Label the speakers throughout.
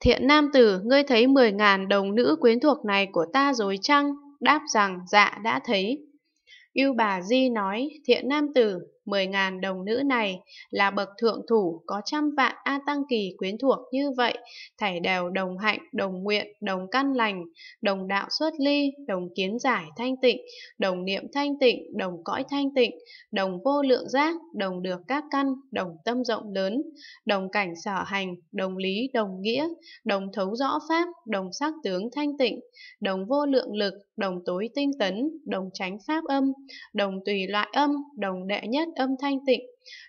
Speaker 1: Thiện nam tử, ngươi thấy 10.000 đồng nữ quyến thuộc này của ta rồi chăng? Đáp rằng dạ đã thấy. Yêu bà Di nói, thiện nam tử, 10.000 đồng nữ này là bậc thượng thủ có trăm vạn A Tăng Kỳ quyến thuộc như vậy, thảy đều đồng hạnh, đồng nguyện, đồng căn lành, đồng đạo xuất ly, đồng kiến giải thanh tịnh, đồng niệm thanh tịnh, đồng cõi thanh tịnh, đồng vô lượng giác, đồng được các căn, đồng tâm rộng lớn, đồng cảnh sở hành, đồng lý, đồng nghĩa, đồng thấu rõ pháp, đồng sắc tướng thanh tịnh, đồng vô lượng lực, đồng tối tinh tấn, đồng tránh pháp âm, đồng tùy loại âm, đồng đệ nhất âm thanh tịnh,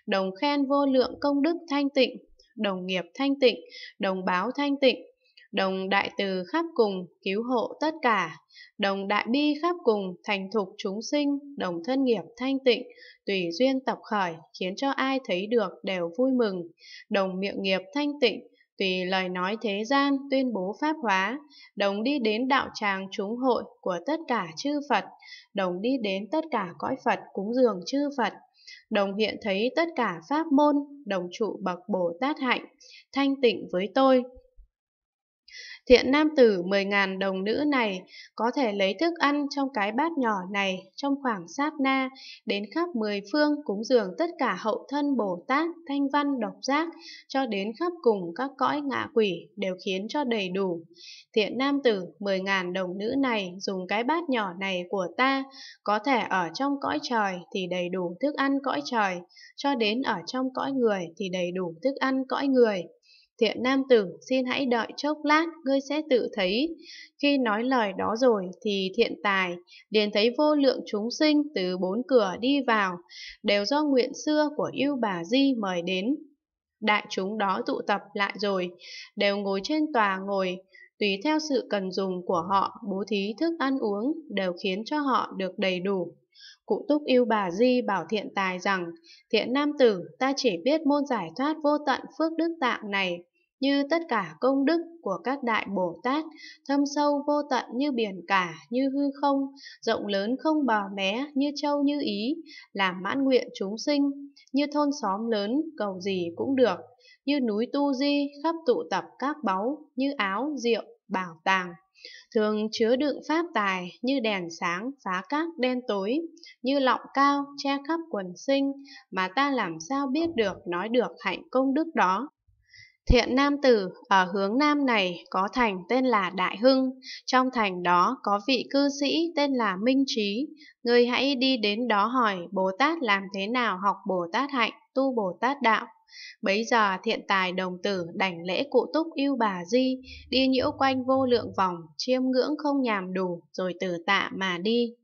Speaker 1: đồng khen vô lượng công đức thanh tịnh, đồng nghiệp thanh tịnh, đồng báo thanh tịnh, đồng đại từ khắp cùng, cứu hộ tất cả, đồng đại bi khắp cùng, thành thục chúng sinh, đồng thân nghiệp thanh tịnh, tùy duyên tập khởi, khiến cho ai thấy được đều vui mừng, đồng miệng nghiệp thanh tịnh, tùy lời nói thế gian tuyên bố pháp hóa, đồng đi đến đạo tràng chúng hội của tất cả chư Phật, đồng đi đến tất cả cõi Phật cúng dường chư Phật. Đồng hiện thấy tất cả pháp môn, đồng trụ bậc Bồ Tát hạnh, thanh tịnh với tôi, Thiện nam tử 10.000 đồng nữ này có thể lấy thức ăn trong cái bát nhỏ này trong khoảng sát na đến khắp mười phương cúng dường tất cả hậu thân Bồ Tát, Thanh Văn, Độc Giác cho đến khắp cùng các cõi ngạ quỷ đều khiến cho đầy đủ. Thiện nam tử 10.000 đồng nữ này dùng cái bát nhỏ này của ta có thể ở trong cõi trời thì đầy đủ thức ăn cõi trời cho đến ở trong cõi người thì đầy đủ thức ăn cõi người. Thiện nam tử, xin hãy đợi chốc lát, ngươi sẽ tự thấy. Khi nói lời đó rồi thì thiện tài, liền thấy vô lượng chúng sinh từ bốn cửa đi vào, đều do nguyện xưa của yêu bà Di mời đến. Đại chúng đó tụ tập lại rồi, đều ngồi trên tòa ngồi, tùy theo sự cần dùng của họ bố thí thức ăn uống đều khiến cho họ được đầy đủ. Cụ túc yêu bà Di bảo thiện tài rằng, thiện nam tử ta chỉ biết môn giải thoát vô tận phước đức tạng này, như tất cả công đức của các đại Bồ Tát, thâm sâu vô tận như biển cả, như hư không, rộng lớn không bào mé, như châu như ý, làm mãn nguyện chúng sinh, như thôn xóm lớn, cầu gì cũng được, như núi tu di, khắp tụ tập các báu, như áo, rượu, bảo tàng. Thường chứa đựng pháp tài như đèn sáng phá các đen tối, như lọng cao che khắp quần sinh, mà ta làm sao biết được nói được hạnh công đức đó. Thiện nam tử ở hướng nam này có thành tên là Đại Hưng, trong thành đó có vị cư sĩ tên là Minh Trí, ngươi hãy đi đến đó hỏi Bồ Tát làm thế nào học Bồ Tát hạnh, tu Bồ Tát đạo. Bấy giờ thiện tài đồng tử đảnh lễ cụ túc yêu bà di, đi nhiễu quanh vô lượng vòng, chiêm ngưỡng không nhàm đủ, rồi từ tạ mà đi.